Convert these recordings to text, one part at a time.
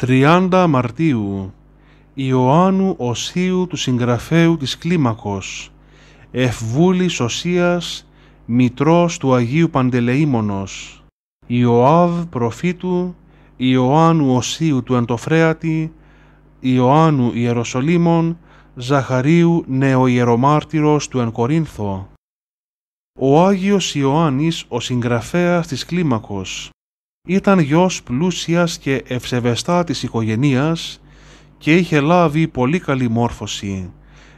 30 Μαρτίου Ιωάννου Οσίου του Συγγραφέου της Κλίμακος Ευβούλη Οσίας, Μητρός του Αγίου Παντελεήμονος Ιωάβ Προφήτου Ιωάννου Οσίου του Αντοφρέατη Ιωάννου Ιεροσολύμων Ζαχαρίου Νεοιερομάρτυρος του Ενκορίνθο Ο Άγιος Ιωάννης ο συγγραφέας της Κλίμακος ήταν γιος πλούσιας και ευσεβεστά της οικογενείας και είχε λάβει πολύ καλή μόρφωση.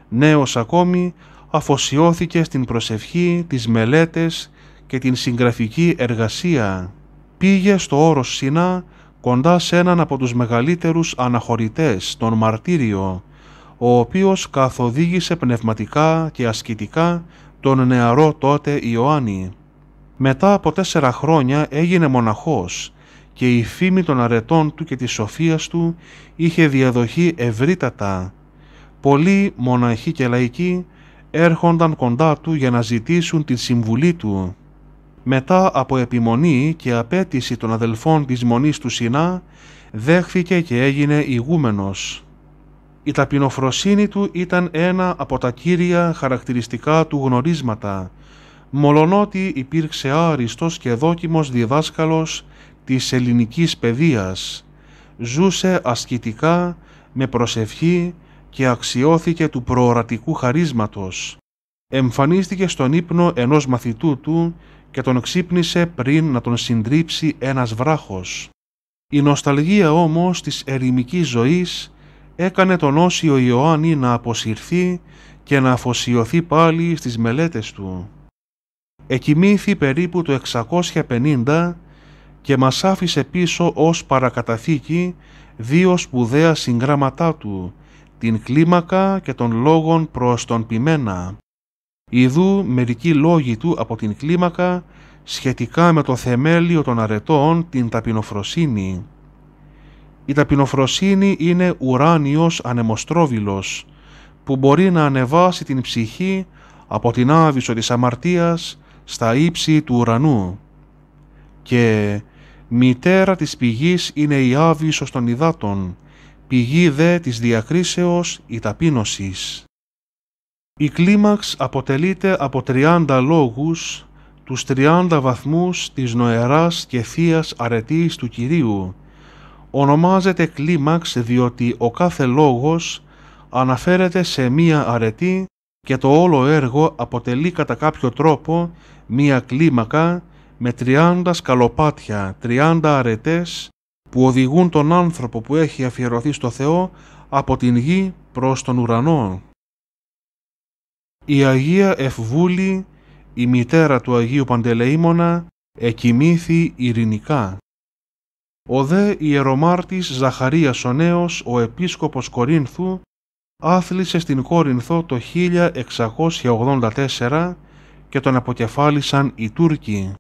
Νέος ακόμη αφοσιώθηκε στην προσευχή, τις μελέτες και την συγγραφική εργασία. Πήγε στο όρος Σινά κοντά σε έναν από τους μεγαλύτερους αναχωρητές, τον Μαρτύριο, ο οποίος καθοδήγησε πνευματικά και ασκητικά τον νεαρό τότε Ιωάννη. Μετά από τέσσερα χρόνια έγινε μοναχός και η φήμη των αρετών του και της σοφίας του είχε διαδοχή ευρύτατα. Πολλοί μοναχοί και λαϊκοί έρχονταν κοντά του για να ζητήσουν την συμβουλή του. Μετά από επιμονή και απέτηση των αδελφών της Μονής του Σινά, δέχθηκε και έγινε ηγούμενος. Η ταπεινοφροσύνη του ήταν ένα από τα κύρια χαρακτηριστικά του γνωρίσματα, μολονότι υπήρξε άριστος και δόκιμος διδάσκαλος της ελληνικής παιδείας, ζούσε ασκητικά με προσευχή και αξιώθηκε του προορατικού χαρίσματος. Εμφανίστηκε στον ύπνο ενός μαθητού του και τον ξύπνησε πριν να τον συντρίψει ένας βράχος. Η νοσταλγία όμως της ερημικής ζωής έκανε τον Όσιο Ιωάννη να αποσυρθεί και να αφοσιωθεί πάλι στις μελέτες του εκοιμήθη περίπου το 650 και μας άφησε πίσω ως παρακαταθήκη δύο σπουδαία συγγράμματά του, την κλίμακα και τον λόγων προς τον ποιμένα. Ιδού μερικοί λόγοι του από την κλίμακα σχετικά με το θεμέλιο των αρετών την ταπεινοφροσύνη. Η ταπεινοφροσύνη είναι ουράνιος ανεμοστρόβιλος που μπορεί να ανεβάσει την ψυχή από την άβυσο της αμαρτίας στα ύψη του ουρανού και μητέρα της πηγής είναι η άβυσος των υδάτων, πηγή δε της διακρίσεως η ταπείνωσης. Η κλίμαξ αποτελείται από 30 λόγους, τους 30 βαθμούς της νοεράς και θείας αρετής του Κυρίου. Ονομάζεται κλίμαξ διότι ο κάθε λόγος αναφέρεται σε μία αρετή και το όλο έργο αποτελεί κατά κάποιο τρόπο μία κλίμακα με τριάντα σκαλοπάτια, 30 αρετές που οδηγούν τον άνθρωπο που έχει αφιερωθεί στο Θεό από την γη προς τον ουρανό. Η Αγία Ευβούλη, η μητέρα του Αγίου Παντελεήμονα, εκοιμήθη ειρηνικά. Ο δε ιερομάρτης Ζαχαρίας ο Νέος, ο επίσκοπος Κορίνθου, άθλησε στην Κόρινθο το 1684 και τον αποκεφάλισαν οι Τούρκοι.